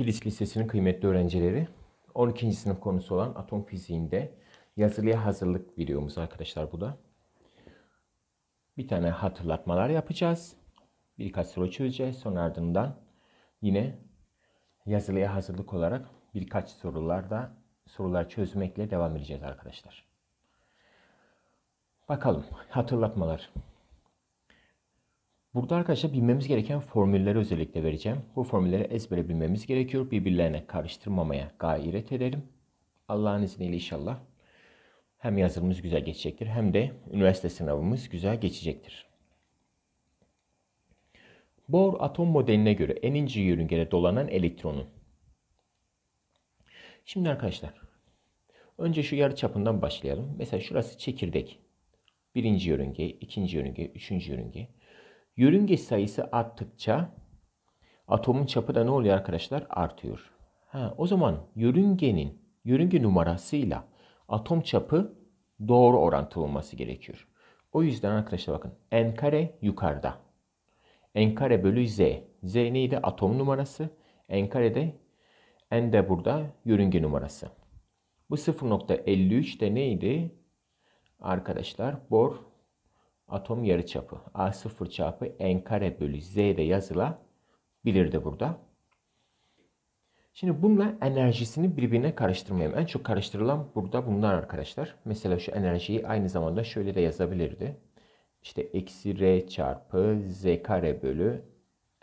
Kilis Lisesi'nin kıymetli öğrencileri 12. sınıf konusu olan atom fiziğinde yazılıya hazırlık videomuz arkadaşlar bu da. Bir tane hatırlatmalar yapacağız. Birkaç soru çözeceğiz. son ardından yine yazılıya hazırlık olarak birkaç sorularda sorular çözmekle devam edeceğiz arkadaşlar. Bakalım hatırlatmalar. Burada arkadaşlar bilmemiz gereken formülleri özellikle vereceğim. Bu formülleri ezbere bilmemiz gerekiyor. Birbirlerine karıştırmamaya gayret edelim. Allah'ın izniyle inşallah hem yazılımımız güzel geçecektir hem de üniversite sınavımız güzel geçecektir. Bohr atom modeline göre en ince yörüngede dolanan elektronun. Şimdi arkadaşlar önce şu yarı çapından başlayalım. Mesela şurası çekirdek. Birinci yörünge, ikinci yörünge, üçüncü yörünge. Yörünge sayısı arttıkça atomun çapı da ne oluyor arkadaşlar? Artıyor. Ha, o zaman yörüngenin yörünge numarasıyla atom çapı doğru orantılı olması gerekiyor. O yüzden arkadaşlar bakın n kare yukarıda. n kare bölü z. z neydi? Atom numarası. n kare de n de burada yörünge numarası. Bu 0.53 de neydi? Arkadaşlar Bohr atom yarıçapı A0 çarpı n kare bölü z de yazılabilirdi burada. Şimdi bununla enerjisini birbirine karıştırmayayım. En çok karıştırılan burada bunlar arkadaşlar. Mesela şu enerjiyi aynı zamanda şöyle de yazabilirdi. İşte eksi r çarpı z kare bölü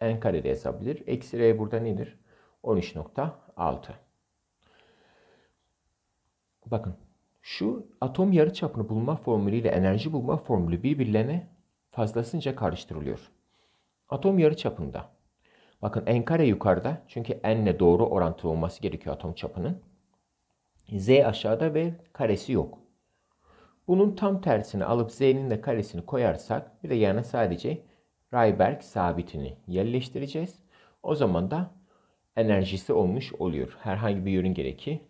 n kare de yazabilir. Eksi r burada nedir? 13.6. Bakın şu atom yarı çapını bulma formülü ile enerji bulma formülü birbirlerine fazlasınca karıştırılıyor. Atom yarı çapında, bakın n kare yukarıda çünkü n ile doğru orantılı olması gerekiyor atom çapının. z aşağıda ve karesi yok. Bunun tam tersini alıp z'nin de karesini koyarsak bir de yanına sadece Rydberg sabitini yerleştireceğiz. O zaman da enerjisi olmuş oluyor. Herhangi bir yörüngedeki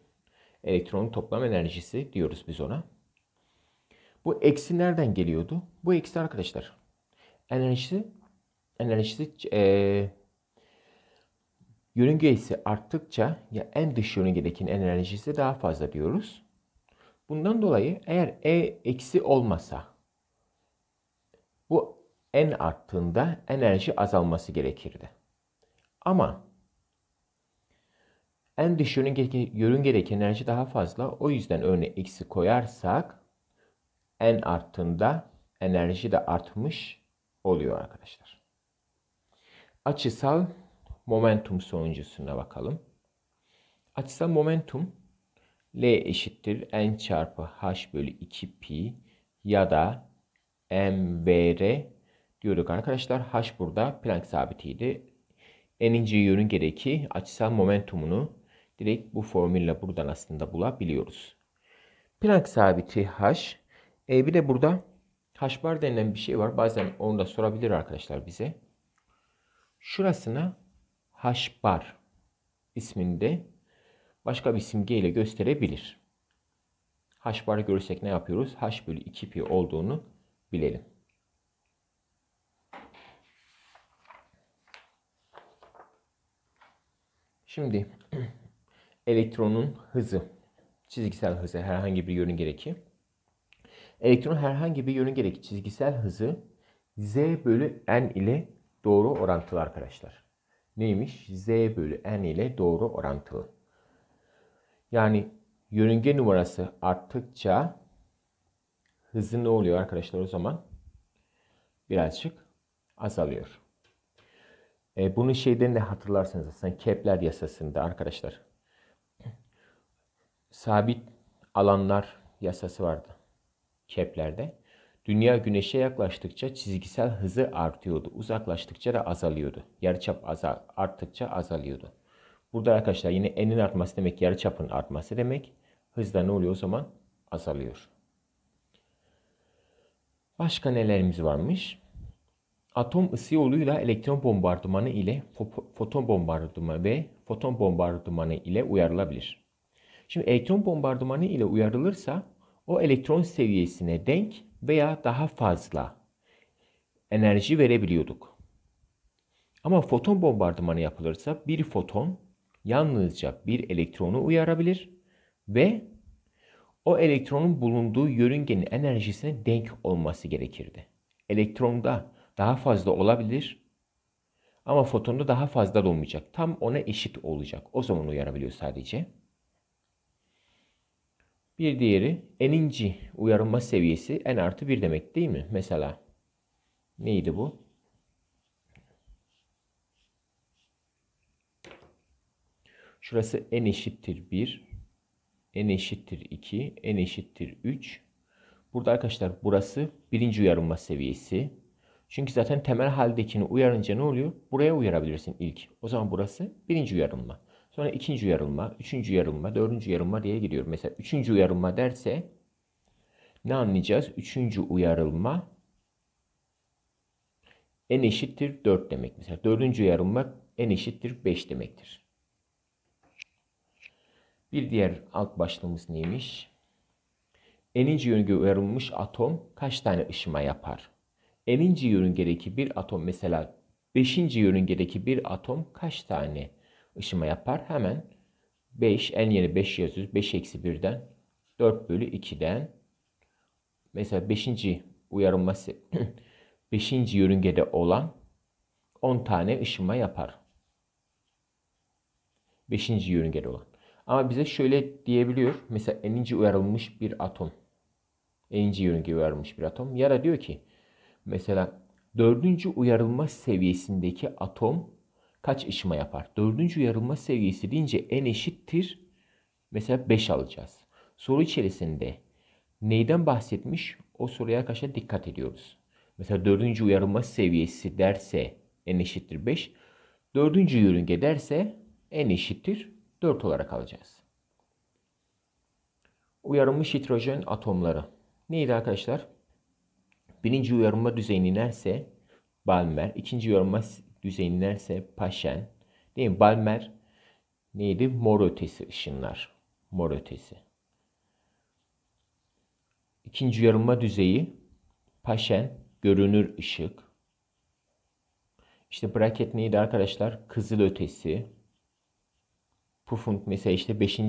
elektronun toplam enerjisi diyoruz biz ona. Bu eksi nereden geliyordu? Bu eksi arkadaşlar. Enerjisi enerjisi e, yörüngesi arttıkça ya en dış yörüngedeki enerjisi daha fazla diyoruz. Bundan dolayı eğer E eksi olmasa bu en arttığında enerji azalması gerekirdi. Ama en dış yörüngedeki enerji daha fazla. O yüzden örneğin eksi koyarsak en arttığında enerji de artmış oluyor arkadaşlar. Açısal momentum sonuncusuna bakalım. Açısal momentum L eşittir N çarpı H bölü 2 pi ya da MVR diyorduk arkadaşlar. H burada Planck sabitiydi. N'inci yörüngedeki açısal momentumunu direkt bu formülle buradan aslında bulabiliyoruz. Planck sabiti H. E bir de burada H bar denilen bir şey var. Bazen onu da sorabilir arkadaşlar bize. Şurasına H bar isminde başka bir simgeyle gösterebilir. H bar görürsek ne yapıyoruz? H bölü 2 pi olduğunu bilelim. Şimdi elektronun hızı, çizgisel hızı herhangi bir yörünge Elektronun herhangi bir yörünge çizgisel hızı z bölü n ile doğru orantılı arkadaşlar. Neymiş? z bölü n ile doğru orantılı. Yani yörünge numarası arttıkça hızı ne oluyor arkadaşlar o zaman? Birazcık azalıyor. E, bunu şeyden de hatırlarsanız aslında Kepler yasasında arkadaşlar sabit alanlar yasası vardı keplerde. Dünya güneşe yaklaştıkça çizgisel hızı artıyordu. Uzaklaştıkça da azalıyordu. Yarıçap azal, arttıkça azalıyordu. Burada arkadaşlar yine enin artması demek yarıçapın artması demek. Hızda ne oluyor o zaman? Azalıyor. Başka nelerimiz varmış? Atom ısı yoluyla elektron bombardımanı ile foton bombardımanı ve foton bombardımanı ile uyarılabilir. Şimdi elektron bombardımanı ile uyarılırsa o elektron seviyesine denk veya daha fazla enerji verebiliyorduk. Ama foton bombardımanı yapılırsa bir foton yalnızca bir elektronu uyarabilir ve o elektronun bulunduğu yörüngenin enerjisine denk olması gerekirdi. Elektronda daha fazla olabilir ama fotonda daha fazla olmayacak. Tam ona eşit olacak. O zaman uyarabiliyor sadece. Bir diğeri eninci uyarılma seviyesi en artı bir demek değil mi? Mesela neydi bu? Şurası en eşittir 1, en eşittir 2, en eşittir 3. Burada arkadaşlar burası birinci uyarılma seviyesi. Çünkü zaten temel haldekini uyarınca ne oluyor? Buraya uyarabilirsin ilk. O zaman burası birinci uyarılma. Sonra ikinci uyarılma, üçüncü uyarılma, dördüncü uyarılma diye gidiyor. Mesela üçüncü uyarılma derse ne anlayacağız? Üçüncü uyarılma en eşittir 4 demek. Mesela dördüncü uyarılma en eşittir 5 demektir. Bir diğer alt başlığımız neymiş? Eninci yörünge uyarılmış atom kaç tane ışıma yapar? Eninci yörüngedeki bir atom mesela beşinci yörüngedeki bir atom kaç tane ışıma yapar. Hemen 5 en yeni 5 yazıyoruz. 5 eksi 1'den 4 bölü 2'den mesela 5. uyarılması 5. yörüngede olan 10 tane ışıma yapar. 5. yörüngede olan. Ama bize şöyle diyebiliyor. Mesela eninci uyarılmış bir atom. Eninci yörünge uyarılmış bir atom. Ya da diyor ki mesela dördüncü uyarılma seviyesindeki atom kaç işima yapar? Dördüncü yarılma seviyesi deyince en eşittir. Mesela 5 alacağız. Soru içerisinde neyden bahsetmiş? O soruya arkadaşlar dikkat ediyoruz. Mesela dördüncü uyarılma seviyesi derse en eşittir 5. Dördüncü yörünge derse en eşittir 4 olarak alacağız. Uyarılmış hidrojen atomları. Neydi arkadaşlar? Birinci uyarılma düzeyini inerse Balmer, ikinci uyarılma düzenlerse Paşen. Değil mi? Balmer neydi? Mor ötesi ışınlar. Mor ötesi. İkinci yarılma düzeyi Paşen görünür ışık. İşte bracket neydi arkadaşlar? Kızıl ötesi. pufunk mesela işte 5.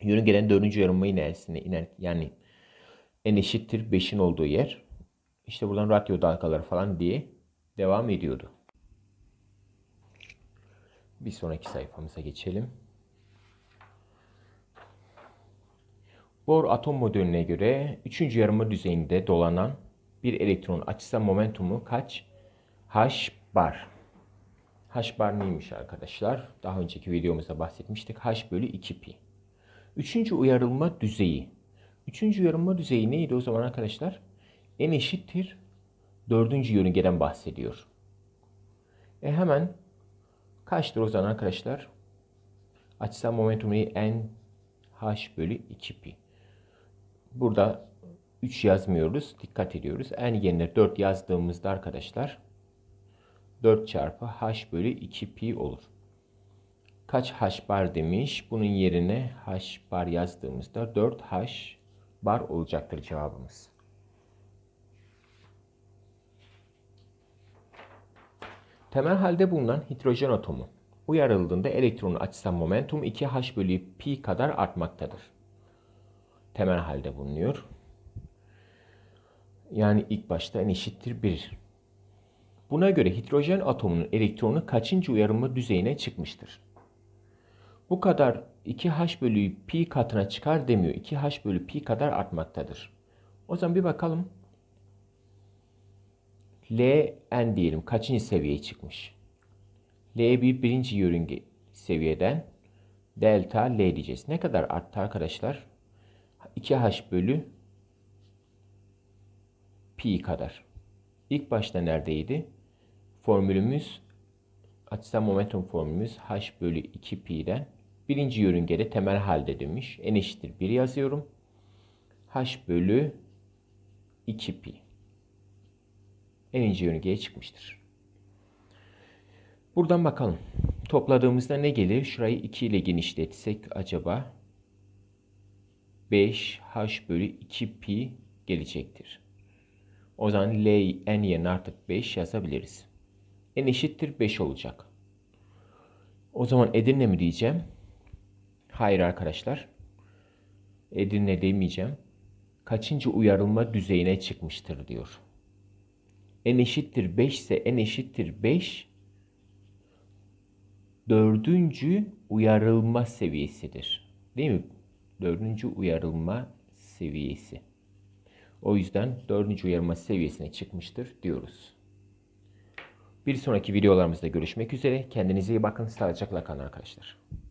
yörüngeden 4. yarılma inerisine iner. Yani en eşittir 5'in olduğu yer. İşte buradan radyo dalgaları falan diye devam ediyordu. Bir sonraki sayfamıza geçelim. Bohr atom modeline göre 3. yarıma düzeyinde dolanan bir elektron açısal momentumu kaç? H bar. H bar neymiş arkadaşlar? Daha önceki videomuzda bahsetmiştik. H bölü 2 pi. Üçüncü uyarılma düzeyi. Üçüncü uyarılma düzeyi neydi o zaman arkadaşlar? N eşittir. Dördüncü yörüngeden bahsediyor. E hemen Kaçtır o zaman arkadaşlar? Açısal momentum n h bölü 2pi. Burada 3 yazmıyoruz. Dikkat ediyoruz. N yerine 4 yazdığımızda arkadaşlar 4 çarpı h bölü 2pi olur. Kaç h bar demiş? Bunun yerine h bar yazdığımızda 4 h bar olacaktır cevabımız. Temel halde bulunan hidrojen atomu uyarıldığında elektronun açısal momentum 2h bölü pi kadar artmaktadır. Temel halde bulunuyor. Yani ilk başta en eşittir 1. Buna göre hidrojen atomunun elektronu kaçıncı uyarılma düzeyine çıkmıştır? Bu kadar 2h bölü pi katına çıkar demiyor. 2h bölü pi kadar artmaktadır. O zaman bir bakalım Ln diyelim kaçıncı seviyeye çıkmış? L1 birinci yörünge seviyeden delta L diyeceğiz. Ne kadar arttı arkadaşlar? 2H bölü pi kadar. İlk başta neredeydi? Formülümüz açısal momentum formülümüz H bölü 2 pi'den birinci yörüngede temel halde demiş. En eşittir 1 yazıyorum. H bölü 2 pi en ince yörüngeye çıkmıştır. Buradan bakalım. Topladığımızda ne gelir? Şurayı 2 ile genişletsek acaba 5h bölü 2 pi gelecektir. O zaman L n yerine artık 5 yazabiliriz. En eşittir 5 olacak. O zaman Edirne mi diyeceğim? Hayır arkadaşlar. Edirne demeyeceğim. Kaçıncı uyarılma düzeyine çıkmıştır diyor n eşittir 5 ise n eşittir 5 dördüncü uyarılma seviyesidir. Değil mi? Dördüncü uyarılma seviyesi. O yüzden dördüncü uyarılma seviyesine çıkmıştır diyoruz. Bir sonraki videolarımızda görüşmek üzere. Kendinize iyi bakın. Sağlıcakla kalın arkadaşlar.